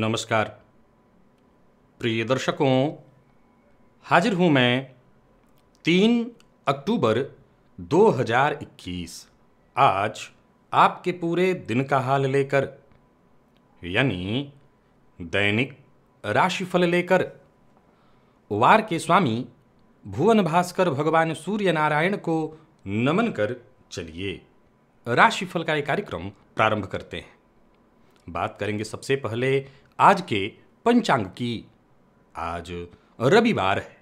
नमस्कार प्रिय दर्शकों हाजिर हूं मैं तीन अक्टूबर 2021 आज आपके पूरे दिन का हाल लेकर यानी दैनिक राशिफल लेकर वार के स्वामी भुवन भास्कर भगवान सूर्य नारायण को नमन कर चलिए राशिफल का एक कार्यक्रम प्रारंभ करते हैं बात करेंगे सबसे पहले आज के पंचांग की आज रविवार है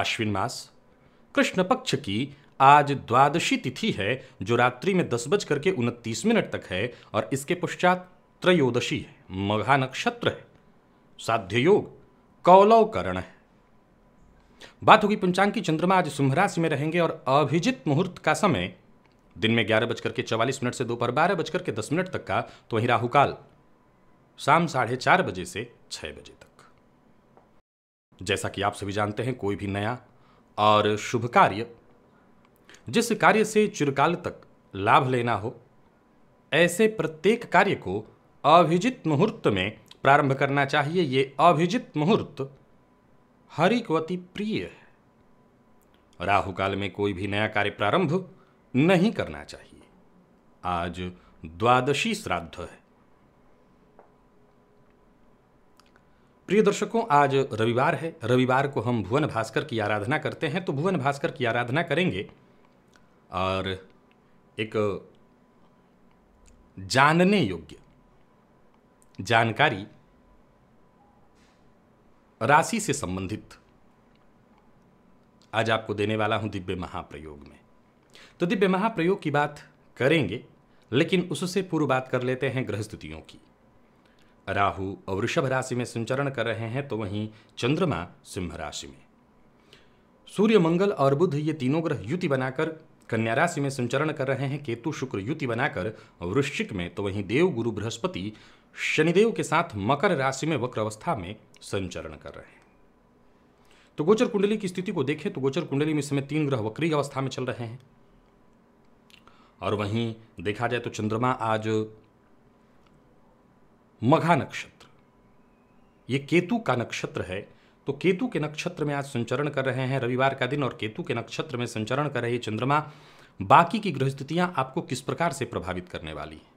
आश्विन मास कृष्ण पक्ष की आज द्वादशी तिथि है जो रात्रि में दस बज करके उनतीस मिनट तक है और इसके पश्चात त्रयोदशी है मघा नक्षत्र है साध्य योग कौलवकरण है बात होगी पंचांग की चंद्रमा आज सिंह राशि में रहेंगे और अभिजित मुहूर्त का समय दिन में ग्यारह बजकर के चौवालीस मिनट से दोपहर बारह बजकर के दस मिनट तक का तो वहीं राहुकाल शाम साढ़े चार बजे से छः बजे तक जैसा कि आप सभी जानते हैं कोई भी नया और शुभ कार्य जिस कार्य से चिरकाल तक लाभ लेना हो ऐसे प्रत्येक कार्य को अभिजित मुहूर्त में प्रारंभ करना चाहिए ये अभिजित मुहूर्त हरि को अति प्रिय है राहु काल में कोई भी नया कार्य प्रारंभ नहीं करना चाहिए आज द्वादशी श्राद्ध है प्रिय दर्शकों आज रविवार है रविवार को हम भुवन भास्कर की आराधना करते हैं तो भुवन भास्कर की आराधना करेंगे और एक जानने योग्य जानकारी राशि से संबंधित आज आपको देने वाला हूं दिव्य महाप्रयोग में तो दिव्य महाप्रयोग की बात करेंगे लेकिन उससे पूर्व बात कर लेते हैं ग्रह की राहु और वृषभ राशि में संचरण कर रहे हैं तो वहीं चंद्रमा सिंह राशि में सूर्य मंगल और बुध ये तीनों ग्रह युति बनाकर कन्या राशि में संचरण कर रहे हैं केतु शुक्र युति बनाकर वृश्चिक में तो वहीं देव गुरु बृहस्पति शनिदेव के साथ मकर राशि में वक्र अवस्था में संचरण कर रहे हैं तो गोचर कुंडली की स्थिति को देखें तो गोचर कुंडली में समय तीन ग्रह वक्री अवस्था में चल रहे हैं और वहीं देखा जाए तो चंद्रमा आज मघा नक्षत्र ये केतु का नक्षत्र है तो केतु के नक्षत्र में आज संचरण कर रहे हैं रविवार का दिन और केतु के नक्षत्र में संचरण कर रही चंद्रमा बाकी की ग्रह स्थितियां आपको किस प्रकार से प्रभावित करने वाली हैं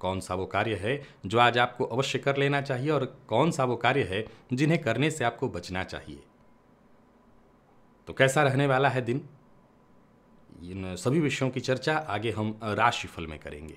कौन सा वो कार्य है जो आज आपको अवश्य कर लेना चाहिए और कौन सा वो कार्य है जिन्हें करने से आपको बचना चाहिए तो कैसा रहने वाला है दिन इन सभी विषयों की चर्चा आगे हम राशिफल में करेंगे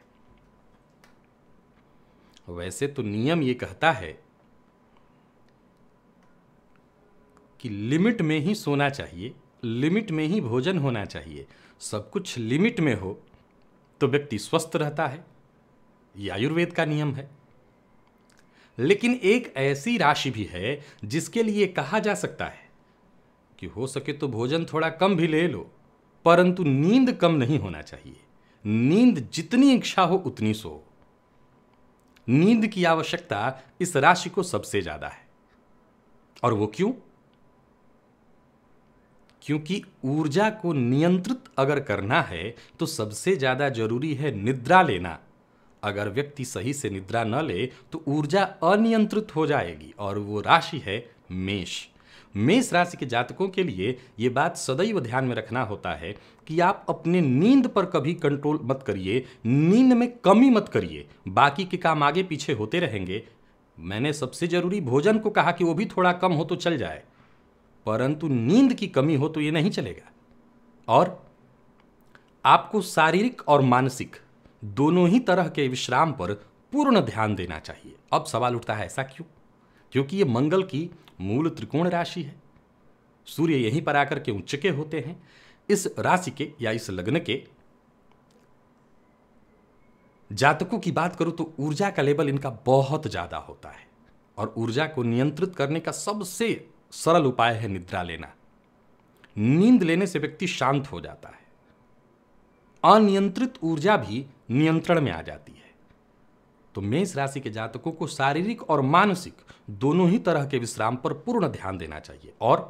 वैसे तो नियम ये कहता है कि लिमिट में ही सोना चाहिए लिमिट में ही भोजन होना चाहिए सब कुछ लिमिट में हो तो व्यक्ति स्वस्थ रहता है ये आयुर्वेद का नियम है लेकिन एक ऐसी राशि भी है जिसके लिए कहा जा सकता है कि हो सके तो भोजन थोड़ा कम भी ले लो परंतु नींद कम नहीं होना चाहिए नींद जितनी इच्छा हो उतनी सो नींद की आवश्यकता इस राशि को सबसे ज्यादा है और वो क्यों क्योंकि ऊर्जा को नियंत्रित अगर करना है तो सबसे ज्यादा जरूरी है निद्रा लेना अगर व्यक्ति सही से निद्रा न ले तो ऊर्जा अनियंत्रित हो जाएगी और वो राशि है मेष मेष राशि के जातकों के लिए ये बात सदैव ध्यान में रखना होता है कि आप अपने नींद पर कभी कंट्रोल मत करिए नींद में कमी मत करिए बाकी के काम आगे पीछे होते रहेंगे मैंने सबसे जरूरी भोजन को कहा कि वो भी थोड़ा कम हो तो चल जाए परंतु नींद की कमी हो तो ये नहीं चलेगा और आपको शारीरिक और मानसिक दोनों ही तरह के विश्राम पर पूर्ण ध्यान देना चाहिए अब सवाल उठता है ऐसा क्यों क्योंकि ये मंगल की मूल त्रिकोण राशि है सूर्य यहीं पर आकर के उच्च के होते हैं इस राशि के या इस लग्न के जातकों की बात करूं तो ऊर्जा का लेवल इनका बहुत ज़्यादा होता है और ऊर्जा को नियंत्रित करने का सबसे सरल उपाय है निद्रा लेना नींद लेने से व्यक्ति शांत हो जाता है अनियंत्रित ऊर्जा भी नियंत्रण में आ जाती है तो मेष राशि के जातकों को शारीरिक और मानसिक दोनों ही तरह के विश्राम पर पूर्ण ध्यान देना चाहिए और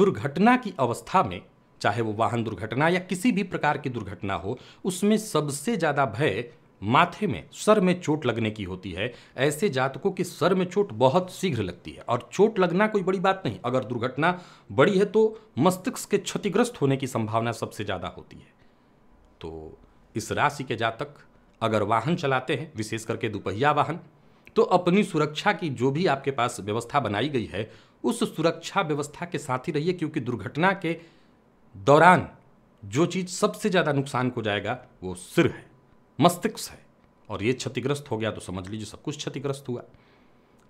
दुर्घटना की अवस्था में चाहे वो वाहन दुर्घटना या किसी भी प्रकार की दुर्घटना हो उसमें सबसे ज़्यादा भय माथे में सर में चोट लगने की होती है ऐसे जातकों के सर में चोट बहुत शीघ्र लगती है और चोट लगना कोई बड़ी बात नहीं अगर दुर्घटना बड़ी है तो मस्तिष्क के क्षतिग्रस्त होने की संभावना सबसे ज़्यादा होती है तो इस राशि के जातक अगर वाहन चलाते हैं विशेष करके दुपहिया वाहन तो अपनी सुरक्षा की जो भी आपके पास व्यवस्था बनाई गई है उस सुरक्षा व्यवस्था के साथ ही रहिए क्योंकि दुर्घटना के दौरान जो चीज़ सबसे ज़्यादा नुकसान को जाएगा वो सिर है मस्तिष्क है और ये क्षतिग्रस्त हो गया तो समझ लीजिए सब कुछ क्षतिग्रस्त हुआ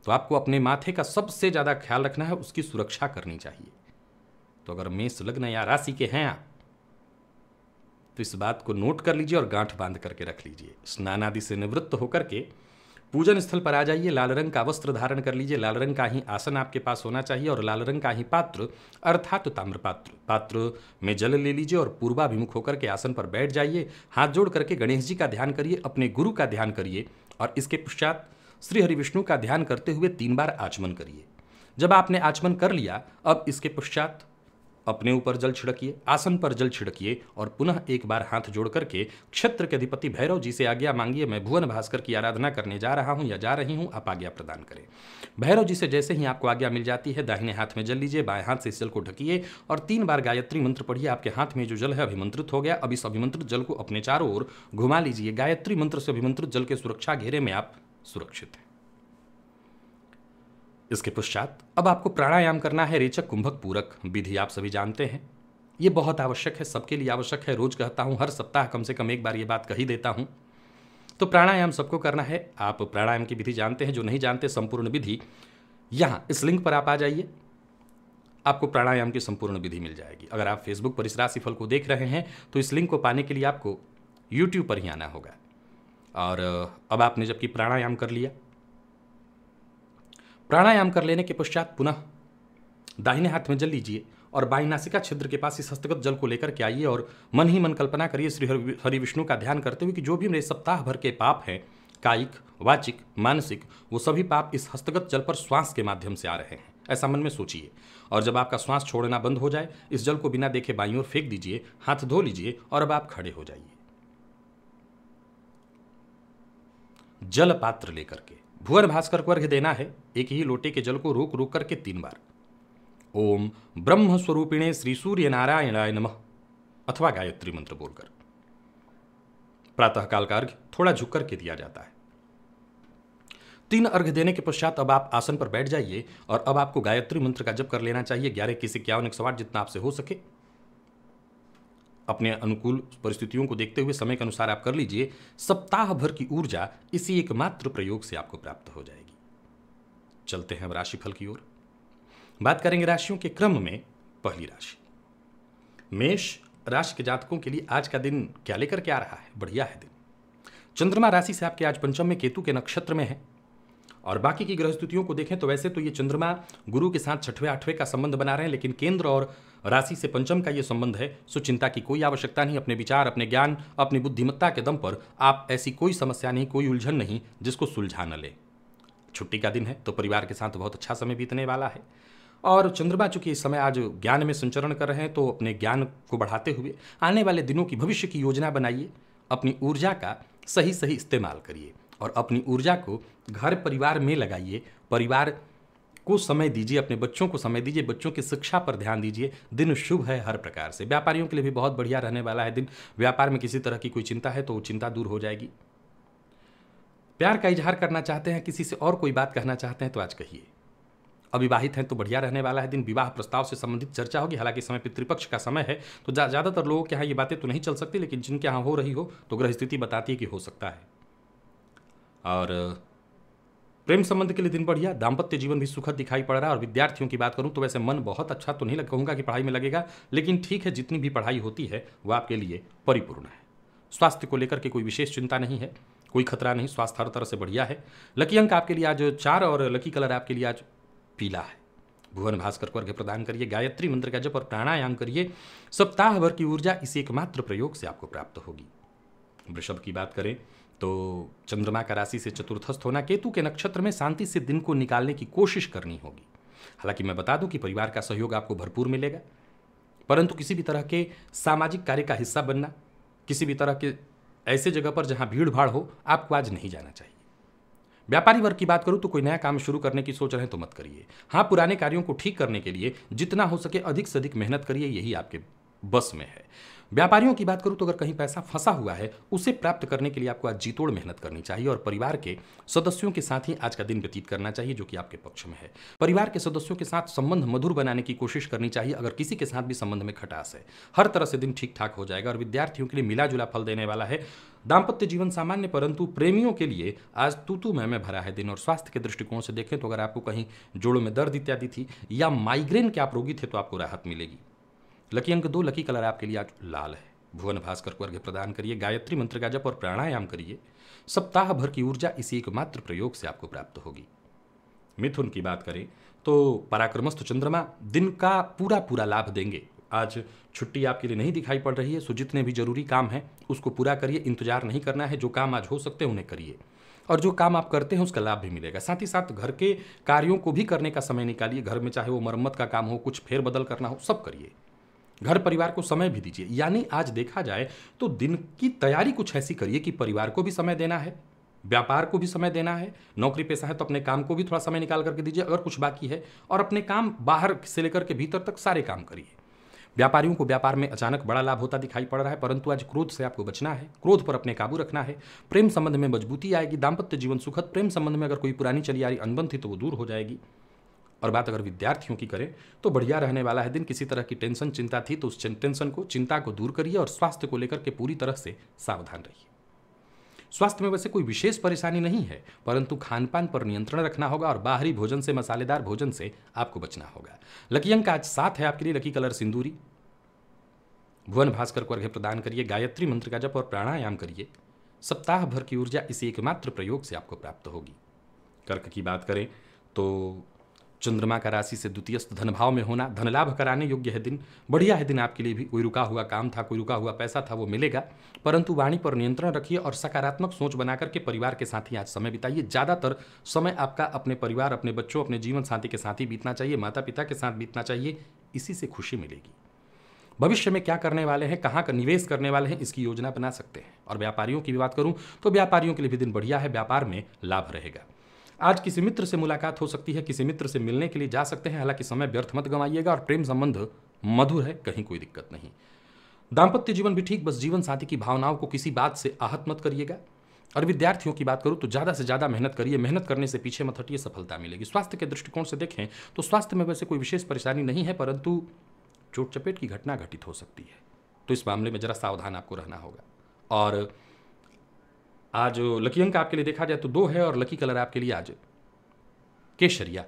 तो आपको अपने माथे का सबसे ज़्यादा ख्याल रखना है उसकी सुरक्षा करनी चाहिए तो अगर मेष लग्न या राशि के हैं आप तो इस बात को नोट कर लीजिए और गांठ बांध करके रख लीजिए स्नान आदि से निवृत्त होकर के पूजन स्थल पर आ जाइए लाल रंग का वस्त्र धारण कर लीजिए लाल रंग का ही आसन आपके पास होना चाहिए और लाल रंग का ही पात्र अर्थात ताम्र पात्र पात्र में जल ले लीजिए और पूर्वाभिमुख होकर के आसन पर बैठ जाइए हाथ जोड़ करके गणेश जी का ध्यान करिए अपने गुरु का ध्यान करिए और इसके पश्चात श्री हरि विष्णु का ध्यान करते हुए तीन बार आचमन करिए जब आपने आचमन कर लिया अब इसके पश्चात अपने ऊपर जल छिड़किए आसन पर जल छिड़किए और पुनः एक बार हाथ जोड़ करके क्षेत्र के अधिपति भैरव जी से आज्ञा मांगिए मैं भुवन भास्कर की आराधना करने जा रहा हूँ या जा रही हूँ आप आज्ञा प्रदान करें भैरव जी से जैसे ही आपको आज्ञा मिल जाती है दाहिने हाथ में जल लीजिए बाएं हाथ से इस जल को ढकिए और तीन बार गायत्री मंत्र पढ़िए आपके हाथ में जो जल है अभिमंत्रित हो गया अब इस अभिमंत्रित जल को अपने चारों ओर घुमा लीजिए गायत्री मंत्र से अभिमंत्रित जल के सुरक्षा घेरे में आप सुरक्षित हैं इसके पश्चात अब आपको प्राणायाम करना है रेचक कुंभक पूरक विधि आप सभी जानते हैं ये बहुत आवश्यक है सबके लिए आवश्यक है रोज कहता हूँ हर सप्ताह कम से कम एक बार ये बात कही देता हूँ तो प्राणायाम सबको करना है आप प्राणायाम की विधि जानते हैं जो नहीं जानते संपूर्ण विधि यहाँ इस लिंक पर आप आ जाइए आपको प्राणायाम की संपूर्ण विधि मिल जाएगी अगर आप फेसबुक पर इस राशिफल को देख रहे हैं तो इस लिंक को पाने के लिए आपको यूट्यूब पर ही आना होगा और अब आपने जबकि प्राणायाम कर लिया प्राणायाम कर लेने के पश्चात पुनः दाहिने हाथ में जल लीजिए और बाई नासिका छिद्र के पास इस हस्तगत जल को लेकर के आइए और मन ही मन कल्पना करिए श्री हरि विष्णु का ध्यान करते हुए कि जो भी मेरे सप्ताह भर के पाप हैं कायिक वाचिक मानसिक वो सभी पाप इस हस्तगत जल पर श्वास के माध्यम से आ रहे हैं ऐसा मन में सोचिए और जब आपका श्वास छोड़ना बंद हो जाए इस जल को बिना देखे बाई ओर फेंक दीजिए हाथ धो लीजिए और अब आप खड़े हो जाइए जल पात्र लेकर के भुवन भास्कर को अर्घ्य देना है एक ही लोटे के जल को रोक रोक करके तीन बार ओम ब्रह्म स्वरूपिणे श्री सूर्य नारायणाय नम अथवा गायत्री मंत्र बोलकर प्रातःकाल का अर्घ्य थोड़ा झुक करके दिया जाता है तीन अर्घ्य देने के पश्चात अब आप आसन पर बैठ जाइए और अब आपको गायत्री मंत्र का जप कर लेना चाहिए ग्यारह किसी इक्यावन एक सौ जितना आपसे हो सके अपने अनुकूल परिस्थितियों को देखते हुए समय के अनुसार आप कर लीजिए सप्ताह भर की ऊर्जा इसी एकमात्र प्रयोग से आपको प्राप्त हो जाएगी चलते हैं राशि राशिफल की ओर बात करेंगे राशियों के क्रम में पहली राशि मेष राशि के जातकों के लिए आज का दिन क्या लेकर के आ रहा है बढ़िया है दिन चंद्रमा राशि से आपके आज पंचम में केतु के नक्षत्र में है और बाकी की ग्रह स्थितियों को देखें तो वैसे तो ये चंद्रमा गुरु के साथ छठवें आठवें का संबंध बना रहे हैं लेकिन केंद्र और राशि से पंचम का ये संबंध है सो चिंता की कोई आवश्यकता नहीं अपने विचार अपने ज्ञान अपनी बुद्धिमत्ता के दम पर आप ऐसी कोई समस्या नहीं कोई उलझन नहीं जिसको सुलझा न ले छुट्टी का दिन है तो परिवार के साथ बहुत अच्छा समय बीतने वाला है और चंद्रमा चूंकि इस समय आज ज्ञान में संचरण कर रहे हैं तो अपने ज्ञान को बढ़ाते हुए आने वाले दिनों की भविष्य की योजना बनाइए अपनी ऊर्जा का सही सही इस्तेमाल करिए और अपनी ऊर्जा को घर परिवार में लगाइए परिवार को समय दीजिए अपने बच्चों को समय दीजिए बच्चों की शिक्षा पर ध्यान दीजिए दिन शुभ है हर प्रकार से व्यापारियों के लिए भी बहुत बढ़िया रहने वाला है दिन व्यापार में किसी तरह की कोई चिंता है तो वो चिंता दूर हो जाएगी प्यार का इजहार करना चाहते हैं किसी से और कोई बात कहना चाहते हैं तो आज कहिए अविवाहित हैं तो बढ़िया रहने वाला है दिन विवाह प्रस्ताव से संबंधित चर्चा होगी हालांकि समय पितृपक्ष का समय है तो ज़्यादातर लोगों के यहाँ ये बातें तो नहीं चल सकती लेकिन जिनके यहाँ हो रही हो तो ग्रह स्थिति बताती है कि हो सकता है और प्रेम संबंध के लिए दिन बढ़िया दाम्पत्य जीवन भी सुखद दिखाई पड़ रहा है और विद्यार्थियों की बात करूं तो वैसे मन बहुत अच्छा तो नहीं लग कहूँगा कि पढ़ाई में लगेगा लेकिन ठीक है जितनी भी पढ़ाई होती है वह आपके लिए परिपूर्ण है स्वास्थ्य को लेकर के कोई विशेष चिंता नहीं है कोई खतरा नहीं स्वास्थ्य हर तरह से बढ़िया है लकी अंक आपके लिए आज चार और लकी कलर आपके लिए आज पीला है भुवन भास्कर को अर्घ्य प्रदान करिए गायत्री मंत्र का जप और प्राणायाम करिए सप्ताह भर की ऊर्जा इसी एकमात्र प्रयोग से आपको प्राप्त होगी वृषभ की बात करें तो चंद्रमा का राशि से चतुर्थस्थ होना केतु के नक्षत्र में शांति से दिन को निकालने की कोशिश करनी होगी हालांकि मैं बता दूं कि परिवार का सहयोग आपको भरपूर मिलेगा परंतु किसी भी तरह के सामाजिक कार्य का हिस्सा बनना किसी भी तरह के ऐसे जगह पर जहां भीड़ भाड़ हो आपको आज नहीं जाना चाहिए व्यापारी वर्ग की बात करूं तो कोई नया काम शुरू करने की सोच रहे हैं तो मत करिए हाँ पुराने कार्यों को ठीक करने के लिए जितना हो सके अधिक से अधिक मेहनत करिए यही आपके बस में है व्यापारियों की बात करूँ तो अगर कहीं पैसा फंसा हुआ है उसे प्राप्त करने के लिए आपको आज जीतोड़ मेहनत करनी चाहिए और परिवार के सदस्यों के साथ ही आज का दिन व्यतीत करना चाहिए जो कि आपके पक्ष में है परिवार के सदस्यों के साथ संबंध मधुर बनाने की कोशिश करनी चाहिए अगर किसी के साथ भी संबंध में खटास है हर तरह से दिन ठीक ठाक हो जाएगा और विद्यार्थियों के लिए मिला जुला फल देने वाला है दाम्पत्य जीवन सामान्य परंतु प्रेमियों के लिए आज तूतु में भरा है दिन और स्वास्थ्य के दृष्टिकोण से देखें तो अगर आपको कहीं जोड़ों में दर्द इत्यादि थी या माइग्रेन के आप रोगी थे तो आपको राहत मिलेगी लकी अंक दो लकी कलर आपके लिए आज लाल है भुवन भास्कर को अर्घ्य प्रदान करिए गायत्री मंत्र का जप और प्राणायाम करिए सप्ताह भर की ऊर्जा इसी एकमात्र प्रयोग से आपको प्राप्त होगी मिथुन की बात करें तो पराक्रमस्थ चंद्रमा दिन का पूरा पूरा लाभ देंगे आज छुट्टी आपके लिए नहीं दिखाई पड़ रही है सो जितने भी जरूरी काम हैं उसको पूरा करिए इंतजार नहीं करना है जो काम आज हो सकते हैं उन्हें करिए और जो काम आप करते हैं उसका लाभ भी मिलेगा साथ ही साथ घर के कार्यों को भी करने का समय निकालिए घर में चाहे वो मरम्मत का काम हो कुछ फेरबदल करना हो सब करिए घर परिवार को समय भी दीजिए यानी आज देखा जाए तो दिन की तैयारी कुछ ऐसी करिए कि परिवार को भी समय देना है व्यापार को भी समय देना है नौकरी पेशा है तो अपने काम को भी थोड़ा समय निकाल करके दीजिए अगर कुछ बाकी है और अपने काम बाहर से लेकर के भीतर तक सारे काम करिए व्यापारियों को व्यापार में अचानक बड़ा लाभ होता दिखाई पड़ रहा है परंतु आज क्रोध से आपको बचना है क्रोध पर अपने काबू रखना है प्रेम संबंध में मजबूती आएगी दाम्पत्य जीवन सुखद प्रेम संबंध में अगर कोई पुरानी चली आ रही अनबन थी तो वो दूर हो जाएगी और बात अगर विद्यार्थियों की करें तो बढ़िया रहने वाला है दिन किसी तरह की टेंशन चिंता थी तो उस टेंशन को चिंता को दूर करिए और स्वास्थ्य को लेकर के पूरी तरह से सावधान रहिए स्वास्थ्य में वैसे कोई विशेष परेशानी नहीं है परंतु खान पान पर नियंत्रण रखना होगा और बाहरी भोजन से मसालेदार भोजन से आपको बचना होगा लकी अंक आज साथ है आपके लिए लकी कलर सिंदूरी भुवन भास्कर को अर्घ्य प्रदान करिए गायत्री मंत्र का जप और प्राणायाम करिए सप्ताह भर की ऊर्जा इसी एकमात्र प्रयोग से आपको प्राप्त होगी कर्क की बात करें तो चंद्रमा का राशि से द्वितीय धन भाव में होना धन लाभ कराने योग्य है दिन बढ़िया है दिन आपके लिए भी कोई रुका हुआ काम था कोई रुका हुआ पैसा था वो मिलेगा परंतु वाणी पर नियंत्रण रखिए और सकारात्मक सोच बना करके परिवार के साथ ही आज समय बिताइए ज़्यादातर समय आपका अपने परिवार अपने बच्चों अपने जीवन साथी के साथ ही बीतना चाहिए माता पिता के साथ बीतना चाहिए इसी से खुशी मिलेगी भविष्य में क्या करने वाले हैं कहाँ का निवेश करने वाले हैं इसकी योजना बना सकते हैं और व्यापारियों की भी बात करूँ तो व्यापारियों के लिए भी दिन बढ़िया है व्यापार में लाभ रहेगा आज किसी मित्र से मुलाकात हो सकती है किसी मित्र से मिलने के लिए जा सकते हैं हालांकि समय व्यर्थ मत गंवाइएगा और प्रेम संबंध मधुर है कहीं कोई दिक्कत नहीं दाम्पत्य जीवन भी ठीक बस जीवन साथी की भावनाओं को किसी बात से आहत मत करिएगा और विद्यार्थियों की बात करूँ तो ज़्यादा से ज़्यादा मेहनत करिए मेहनत करने से पीछे मत हटिए सफलता मिलेगी स्वास्थ्य के दृष्टिकोण से देखें तो स्वास्थ्य में वैसे कोई विशेष परेशानी नहीं है परंतु चोट चपेट की घटना घटित हो सकती है तो इस मामले में ज़रा सावधान आपको रहना होगा और आज लकी अंक आपके लिए देखा जाए तो दो है और लकी कलर आपके लिए आज केशरिया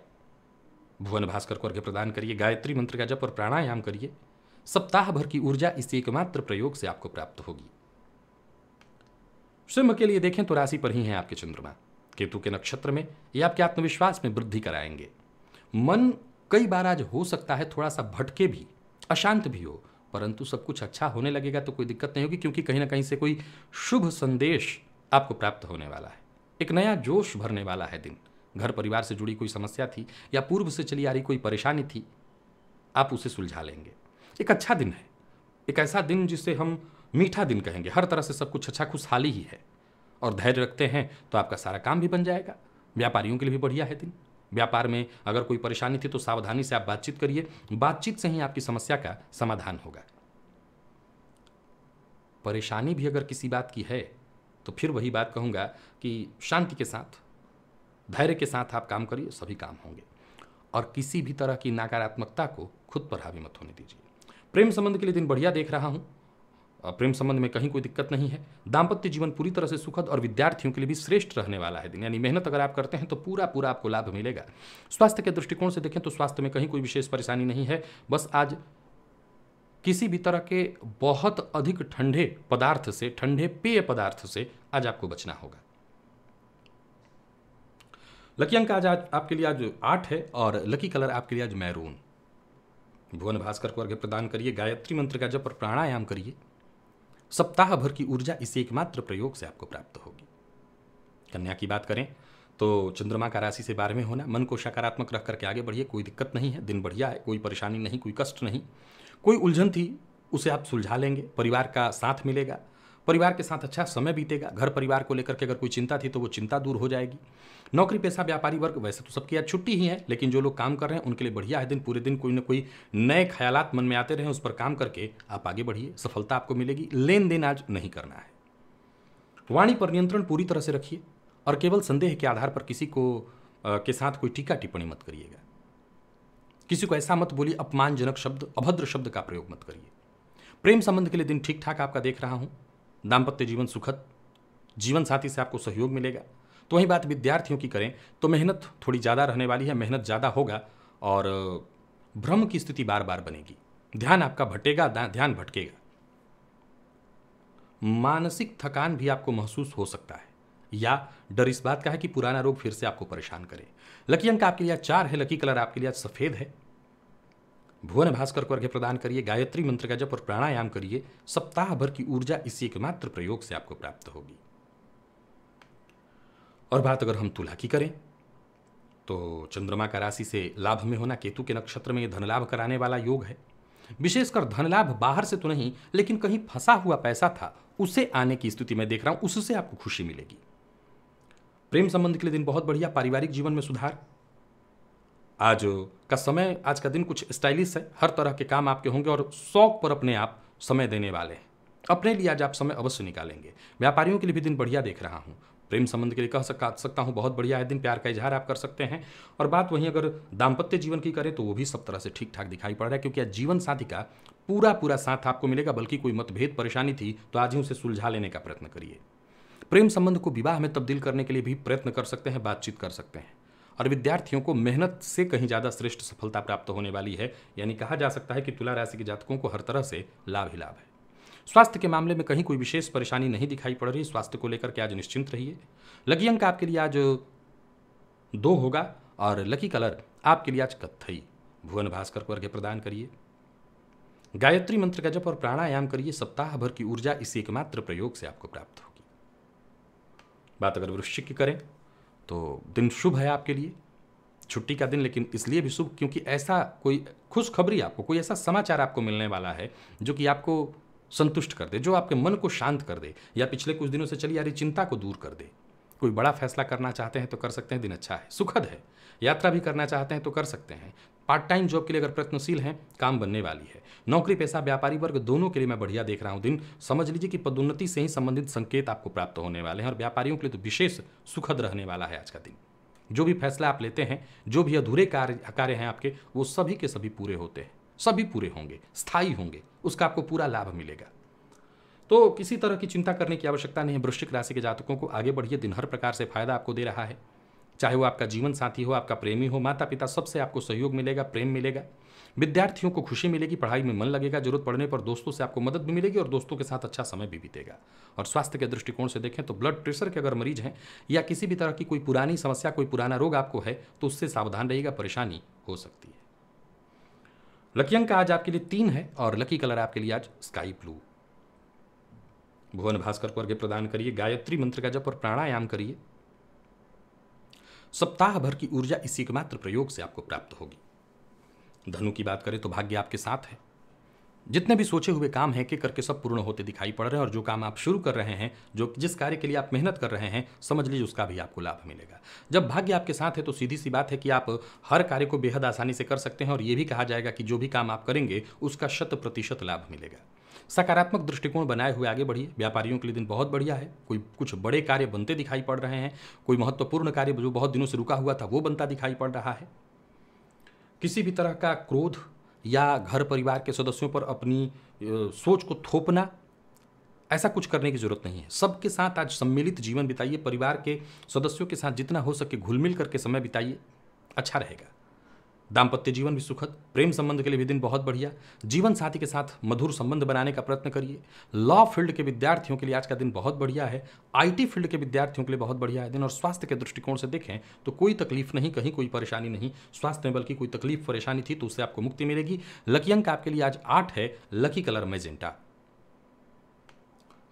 भुवन भास्कर को अर्घ्य प्रदान करिए गायत्री मंत्र का जप और प्राणायाम करिए सप्ताह भर की ऊर्जा इस एकमात्र प्रयोग से आपको प्राप्त होगी सिंह के लिए देखें तो राशि पर ही है आपके चंद्रमा केतु के नक्षत्र में ये आपके आत्मविश्वास में वृद्धि कराएंगे मन कई बार आज हो सकता है थोड़ा सा भटके भी अशांत भी हो परंतु सब कुछ अच्छा होने लगेगा तो कोई दिक्कत नहीं होगी क्योंकि कहीं ना कहीं से कोई शुभ संदेश आपको प्राप्त होने वाला है एक नया जोश भरने वाला है दिन घर परिवार से जुड़ी कोई समस्या थी या पूर्व से चली आ रही कोई परेशानी थी आप उसे सुलझा लेंगे एक अच्छा दिन है एक ऐसा दिन जिसे हम मीठा दिन कहेंगे हर तरह से सब कुछ अच्छा खुशहाली ही है और धैर्य रखते हैं तो आपका सारा काम भी बन जाएगा व्यापारियों के लिए भी बढ़िया है दिन व्यापार में अगर कोई परेशानी थी तो सावधानी से आप बातचीत करिए बातचीत से ही आपकी समस्या का समाधान होगा परेशानी भी अगर किसी बात की है तो फिर वही बात कहूँगा कि शांति के साथ धैर्य के साथ आप काम करिए सभी काम होंगे और किसी भी तरह की नकारात्मकता को खुद पर हावी मत होने दीजिए प्रेम संबंध के लिए दिन बढ़िया देख रहा हूँ प्रेम संबंध में कहीं कोई दिक्कत नहीं है दाम्पत्य जीवन पूरी तरह से सुखद और विद्यार्थियों के लिए भी श्रेष्ठ रहने वाला है दिन यानी मेहनत अगर आप करते हैं तो पूरा पूरा आपको लाभ मिलेगा स्वास्थ्य के दृष्टिकोण से देखें तो स्वास्थ्य में कहीं कोई विशेष परेशानी नहीं है बस आज किसी भी तरह के बहुत अधिक ठंडे पदार्थ से ठंडे पेय पदार्थ से आज आपको बचना होगा लकी अंक आज आपके लिए आज आठ है और लकी कलर आपके लिए आज मैरून भुवन भास्कर को अर्घ्य प्रदान करिए गायत्री मंत्र का जप और प्राणायाम करिए सप्ताह भर की ऊर्जा इसी एकमात्र प्रयोग से आपको प्राप्त होगी कन्या की बात करें तो चंद्रमा का राशि से बारहवें होना मन को सकारात्मक रख करके आगे बढ़िए कोई दिक्कत नहीं है दिन बढ़िया है कोई परेशानी नहीं कोई कष्ट नहीं कोई उलझन थी उसे आप सुलझा लेंगे परिवार का साथ मिलेगा परिवार के साथ अच्छा समय बीतेगा घर परिवार को लेकर के अगर कोई चिंता थी तो वो चिंता दूर हो जाएगी नौकरी पेशा व्यापारी वर्ग वैसे तो सबकी आज छुट्टी ही है लेकिन जो लोग काम कर रहे हैं उनके लिए बढ़िया है दिन पूरे दिन कोई ना कोई नए ख्यालात मन में आते रहे उस पर काम करके आप आगे बढ़िए सफलता आपको मिलेगी लेन देन आज नहीं करना है वाणी पर नियंत्रण पूरी तरह से रखिए और केवल संदेह के आधार पर किसी को के साथ कोई टीका टिप्पणी मत करिएगा किसी को ऐसा मत बोलिए अपमानजनक शब्द अभद्र शब्द का प्रयोग मत करिए प्रेम संबंध के लिए दिन ठीक ठाक आपका देख रहा हूं दाम्पत्य जीवन सुखद जीवन साथी से आपको सहयोग मिलेगा तो वही बात विद्यार्थियों की करें तो मेहनत थोड़ी ज़्यादा रहने वाली है मेहनत ज़्यादा होगा और भ्रम की स्थिति बार बार बनेगी ध्यान आपका भटेगा ध्यान भटकेगा मानसिक थकान भी आपको महसूस हो सकता है या डर इस बात का है कि पुराना रोग फिर से आपको परेशान करे लकी अंक आपके लिए चार है लकी कलर आपके लिए सफ़ेद है भुवन भास्कर को अर्घ्य प्रदान करिए गायत्री मंत्र का जप और प्राणायाम करिए सप्ताह भर की ऊर्जा इसी एकमात्र प्रयोग से आपको प्राप्त होगी और बात अगर हम तुला की करें तो चंद्रमा का राशि से लाभ में होना केतु के नक्षत्र में धनलाभ कराने वाला योग है विशेषकर धनलाभ बाहर से तो नहीं लेकिन कहीं फंसा हुआ पैसा था उसे आने की स्थिति में देख रहा हूं उससे आपको खुशी मिलेगी प्रेम संबंध के लिए दिन बहुत बढ़िया पारिवारिक जीवन में सुधार आज का समय आज का दिन कुछ स्टाइलिश है हर तरह के काम आपके होंगे और शौक पर अपने आप समय देने वाले हैं अपने लिए आज आप समय अवश्य निकालेंगे व्यापारियों के लिए भी दिन बढ़िया देख रहा हूँ प्रेम संबंध के लिए कह सकता सकता हूँ बहुत बढ़िया है दिन प्यार का इजहार आप कर सकते हैं और बात वहीं अगर दाम्पत्य जीवन की करें तो वो भी सब तरह से ठीक ठाक दिखाई पड़ रहा है क्योंकि आज जीवन साथी का पूरा पूरा साथ आपको मिलेगा बल्कि कोई मतभेद परेशानी थी तो आज ही उसे सुलझा लेने का प्रयत्न करिए प्रेम संबंध को विवाह में तब्दील करने के लिए भी प्रयत्न कर सकते हैं बातचीत कर सकते हैं और विद्यार्थियों को मेहनत से कहीं ज़्यादा श्रेष्ठ सफलता प्राप्त होने वाली है यानी कहा जा सकता है कि तुला राशि के जातकों को हर तरह से लाभ ही लाभ है स्वास्थ्य के मामले में कहीं कोई विशेष परेशानी नहीं दिखाई पड़ रही स्वास्थ्य को लेकर के आज निश्चिंत रहिए लकी अंक आपके लिए आज दो होगा और लकी कलर आपके लिए आज कत्थई भुवन भास्कर को अर्घ्य प्रदान करिए गायत्री मंत्र का जप और प्राणायाम करिए सप्ताह भर की ऊर्जा इस एकमात्र प्रयोग से आपको प्राप्त होगी बात अगर वृश्चिक की करें तो दिन शुभ है आपके लिए छुट्टी का दिन लेकिन इसलिए भी शुभ क्योंकि ऐसा कोई खुशखबरी आपको कोई ऐसा समाचार आपको मिलने वाला है जो कि आपको संतुष्ट कर दे जो आपके मन को शांत कर दे या पिछले कुछ दिनों से चली आ रही चिंता को दूर कर दे कोई बड़ा फैसला करना चाहते हैं तो कर सकते हैं दिन अच्छा है सुखद है यात्रा भी करना चाहते हैं तो कर सकते हैं पार्ट टाइम जॉब के लिए अगर प्रयत्नशील हैं काम बनने वाली है नौकरी पैसा व्यापारी वर्ग दोनों के लिए मैं बढ़िया देख रहा हूँ दिन समझ लीजिए कि पदोन्नति से ही संबंधित संकेत आपको प्राप्त होने वाले हैं और व्यापारियों के लिए तो विशेष सुखद रहने वाला है आज का दिन जो भी फैसला आप लेते हैं जो भी अधूरे कार्य कार्य हैं आपके वो सभी के सभी पूरे होते हैं सभी पूरे होंगे स्थायी होंगे उसका आपको पूरा लाभ मिलेगा तो किसी तरह की चिंता करने की आवश्यकता नहीं है वृश्चिक राशि के जातकों को आगे बढ़िए दिन हर प्रकार से फायदा आपको दे रहा है चाहे वो आपका जीवन साथी हो आपका प्रेमी हो माता पिता सबसे आपको सहयोग मिलेगा प्रेम मिलेगा विद्यार्थियों को खुशी मिलेगी पढ़ाई में मन लगेगा जरूरत पड़ने पर दोस्तों से आपको मदद भी मिलेगी और दोस्तों के साथ अच्छा समय भी बीतेगा और स्वास्थ्य के दृष्टिकोण से देखें तो ब्लड प्रेशर के अगर मरीज हैं या किसी भी तरह की कोई पुरानी समस्या कोई पुराना रोग आपको है तो उससे सावधान रहेगा परेशानी हो सकती है लकी अंक आज आपके लिए तीन है और लकी कलर आपके लिए आज स्काई ब्लू भुवन भास्कर को अर्घ्य प्रदान करिए गायत्री मंत्र का जप और प्राणायाम करिए सप्ताह भर की ऊर्जा इसी एकमात्र प्रयोग से आपको प्राप्त होगी धनु की बात करें तो भाग्य आपके साथ है जितने भी सोचे हुए काम हैं कि करके सब पूर्ण होते दिखाई पड़ रहे हैं और जो काम आप शुरू कर रहे हैं जो जिस कार्य के लिए आप मेहनत कर रहे हैं समझ लीजिए उसका भी आपको लाभ मिलेगा जब भाग्य आपके साथ है तो सीधी सी बात है कि आप हर कार्य को बेहद आसानी से कर सकते हैं और ये भी कहा जाएगा कि जो भी काम आप करेंगे उसका शत प्रतिशत लाभ मिलेगा सकारात्मक दृष्टिकोण बनाए हुए आगे बढ़िए व्यापारियों के लिए दिन बहुत बढ़िया है कोई कुछ बड़े कार्य बनते दिखाई पड़ रहे हैं कोई महत्वपूर्ण कार्य जो बहुत दिनों से रुका हुआ था वो बनता दिखाई पड़ रहा है किसी भी तरह का क्रोध या घर परिवार के सदस्यों पर अपनी सोच को थोपना ऐसा कुछ करने की जरूरत नहीं है सबके साथ आज सम्मिलित जीवन बिताइए परिवार के सदस्यों के साथ जितना हो सके घुलमिल मिल करके समय बिताइए अच्छा रहेगा दाम्पत्य जीवन भी सुखद प्रेम संबंध के लिए भी दिन बहुत बढ़िया जीवन साथी के साथ मधुर संबंध बनाने का प्रयत्न करिए लॉ फील्ड के विद्यार्थियों के लिए आज का दिन बहुत बढ़िया है आईटी फील्ड के विद्यार्थियों के लिए बहुत बढ़िया है दिन और स्वास्थ्य के दृष्टिकोण से देखें तो कोई तकलीफ नहीं कहीं कोई परेशानी नहीं स्वास्थ्य में बल्कि कोई तकलीफ परेशानी थी तो उससे आपको मुक्ति मिलेगी लकी अंक आपके लिए आज आठ है lucky colour magenta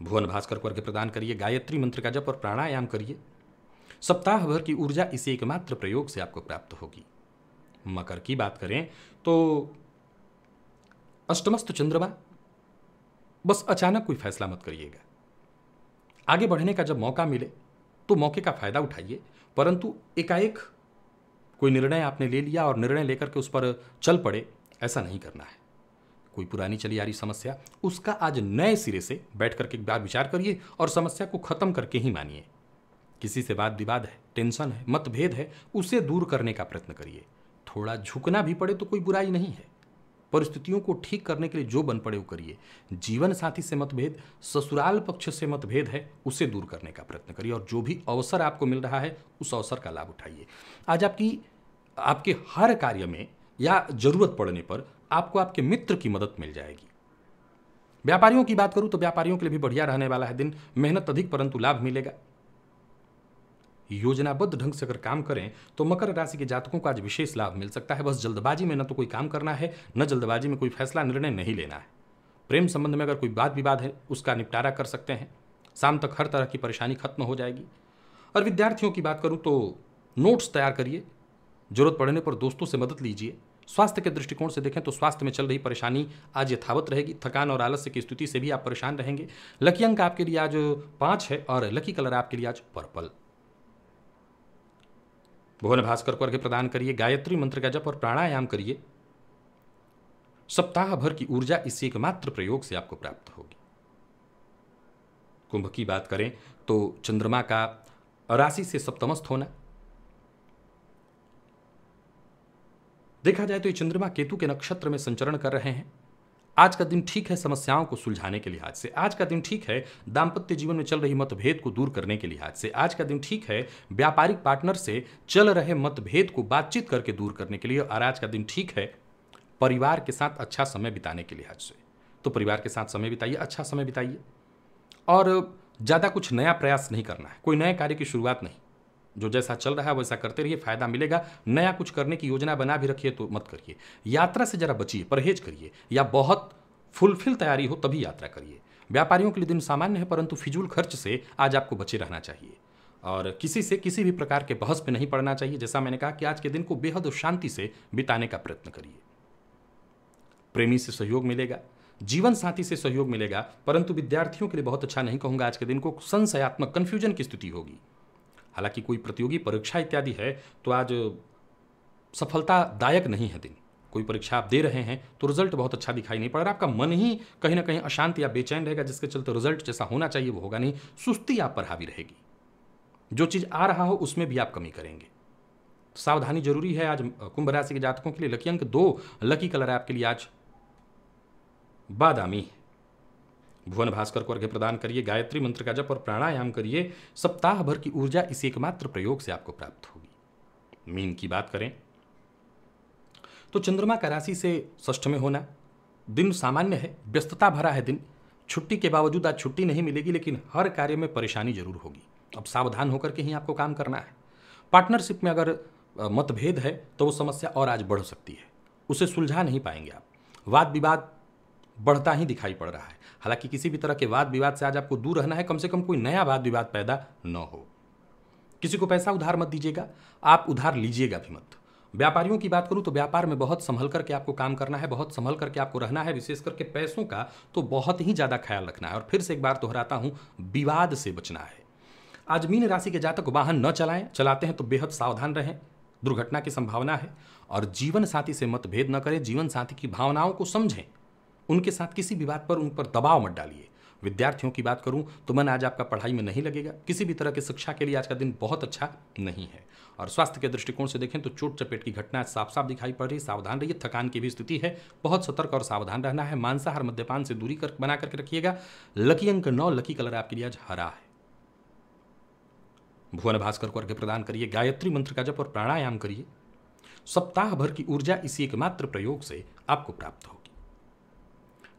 Bhuvan Bhaskar को अर्घ्य प्रदान करिए गायत्री मंत्र का जप और प्राणायाम करिए सप्ताह भर की ऊर्जा इसी एकमात्र प्रयोग से आपको प्राप्त होगी मकर की बात करें तो अष्टमस्त चंद्रमा बस अचानक कोई फैसला मत करिएगा आगे बढ़ने का जब मौका मिले तो मौके का फ़ायदा उठाइए परंतु एकाएक कोई निर्णय आपने ले लिया और निर्णय लेकर के उस पर चल पड़े ऐसा नहीं करना है कोई पुरानी चली आ रही समस्या उसका आज नए सिरे से बैठ करके एक बार विचार करिए और समस्या को ख़त्म करके ही मानिए किसी से वाद विवाद है टेंशन है मतभेद है उसे दूर करने का प्रयत्न करिए थोड़ा झुकना भी पड़े तो कोई बुराई नहीं है परिस्थितियों को ठीक करने के लिए जो बन पड़े वो करिए जीवन साथी से मतभेद ससुराल पक्ष से मतभेद है उसे दूर करने का प्रयत्न करिए और जो भी अवसर आपको मिल रहा है उस अवसर का लाभ उठाइए आज आपकी आपके हर कार्य में या जरूरत पड़ने पर आपको आपके मित्र की मदद मिल जाएगी व्यापारियों की बात करूं तो व्यापारियों के लिए भी बढ़िया रहने वाला है दिन मेहनत अधिक परंतु लाभ मिलेगा योजनाबद्ध ढंग से अगर काम करें तो मकर राशि के जातकों को आज विशेष लाभ मिल सकता है बस जल्दबाजी में न तो कोई काम करना है न जल्दबाजी में कोई फैसला निर्णय नहीं लेना है प्रेम संबंध में अगर कोई बात विवाद है उसका निपटारा कर सकते हैं शाम तक हर तरह की परेशानी खत्म हो जाएगी और विद्यार्थियों की बात करूँ तो नोट्स तैयार करिए जरूरत पड़ने पर दोस्तों से मदद लीजिए स्वास्थ्य के दृष्टिकोण से देखें तो स्वास्थ्य में चल रही परेशानी आज यथावत रहेगी थकान और आलस्य की स्थिति से भी आप परेशान रहेंगे लकी अंक आपके लिए आज पाँच है और लकी कलर आपके लिए आज पर्पल भुवन भास्कर को अर्घ्य प्रदान करिए गायत्री मंत्र का जप और प्राणायाम करिए सप्ताह भर की ऊर्जा इस एकमात्र प्रयोग से आपको प्राप्त होगी कुंभ की बात करें तो चंद्रमा का राशि से सप्तमस्थ होना देखा जाए तो ये चंद्रमा केतु के नक्षत्र में संचरण कर रहे हैं आज का दिन ठीक है समस्याओं को सुलझाने के लिहाज से आज का दिन ठीक है दाम्पत्य जीवन में चल रही मतभेद को दूर करने के लिहाज से आज का दिन ठीक है व्यापारिक पार्टनर से चल रहे मतभेद को बातचीत करके दूर करने के लिए और आज का दिन ठीक है परिवार के साथ अच्छा समय बिताने के लिहाज से तो परिवार के साथ समय बिताइए अच्छा समय बिताइए और ज़्यादा कुछ नया प्रयास नहीं करना है कोई नए कार्य की शुरुआत नहीं जो जैसा चल रहा है वैसा करते रहिए फायदा मिलेगा नया कुछ करने की योजना बना भी रखिए तो मत करिए यात्रा से ज़रा बचिए परहेज करिए या बहुत फुलफिल तैयारी हो तभी यात्रा करिए व्यापारियों के लिए दिन सामान्य है परंतु फिजूल खर्च से आज आपको बचे रहना चाहिए और किसी से किसी भी प्रकार के बहस पे नहीं पड़ना चाहिए जैसा मैंने कहा कि आज के दिन को बेहद शांति से बिताने का प्रयत्न करिए प्रेमी से सहयोग मिलेगा जीवन साथी से सहयोग मिलेगा परंतु विद्यार्थियों के लिए बहुत अच्छा नहीं कहूंगा आज के दिन को संशयात्मक कन्फ्यूजन की स्थिति होगी हालांकि कोई प्रतियोगी परीक्षा इत्यादि है तो आज सफलतादायक नहीं है दिन कोई परीक्षा आप दे रहे हैं तो रिजल्ट बहुत अच्छा दिखाई नहीं पड़ रहा आपका मन ही कहीं ना कहीं अशांत या बेचैन रहेगा जिसके चलते रिजल्ट जैसा होना चाहिए वो होगा नहीं सुस्ती आप पर हावी रहेगी जो चीज़ आ रहा हो उसमें भी आप कमी करेंगे सावधानी जरूरी है आज कुंभ राशि के जातकों के लिए लकी अंक दो लकी कलर है आपके लिए आज बादामी है भुवन भास्कर को अर्घ्य प्रदान करिए गायत्री मंत्र का जप और प्राणायाम करिए सप्ताह भर की ऊर्जा इस एकमात्र प्रयोग से आपको प्राप्त होगी मीन की बात करें तो चंद्रमा का राशि से ष्ठ में होना दिन सामान्य है व्यस्तता भरा है दिन छुट्टी के बावजूद आज छुट्टी नहीं मिलेगी लेकिन हर कार्य में परेशानी जरूर होगी अब सावधान होकर के ही आपको काम करना है पार्टनरशिप में अगर मतभेद है तो वो समस्या और आज बढ़ सकती है उसे सुलझा नहीं पाएंगे आप वाद विवाद बढ़ता ही दिखाई पड़ रहा है हालांकि किसी भी तरह के वाद विवाद से आज आपको दूर रहना है कम से कम कोई नया वाद विवाद पैदा न हो किसी को पैसा उधार मत दीजिएगा आप उधार लीजिएगा भी मत व्यापारियों की बात करूं तो व्यापार में बहुत संभल करके आपको काम करना है बहुत संभल करके आपको रहना है विशेष करके पैसों का तो बहुत ही ज़्यादा ख्याल रखना है और फिर से एक बार दोहराता हूं विवाद से बचना है आज मीन राशि के जातक वाहन न चलाएं चलाते हैं तो बेहद सावधान रहें दुर्घटना की संभावना है और जीवन साथी से मतभेद न करें जीवन साथी की भावनाओं को समझें उनके साथ किसी भी बात पर उन पर दबाव मत डालिए विद्यार्थियों की बात करूं तो मन आज आपका पढ़ाई में नहीं लगेगा किसी भी तरह की शिक्षा के लिए आज का दिन बहुत अच्छा नहीं है और स्वास्थ्य के दृष्टिकोण से देखें तो चोट चपेट की घटना साफ साफ दिखाई पड़ रही सावधान रहिए थकान की भी स्थिति है बहुत सतर्क और सावधान रहना है मांसाहार मद्यपान से दूरी कर बना करके रखिएगा लकी अंक नौ लकी कलर आपके लिए आज हरा है भुवन भास्कर को अर्घ्य प्रदान करिए गायत्री मंत्र का जप और प्राणायाम करिए सप्ताह भर की ऊर्जा इसी एकमात्र प्रयोग से आपको प्राप्त होगी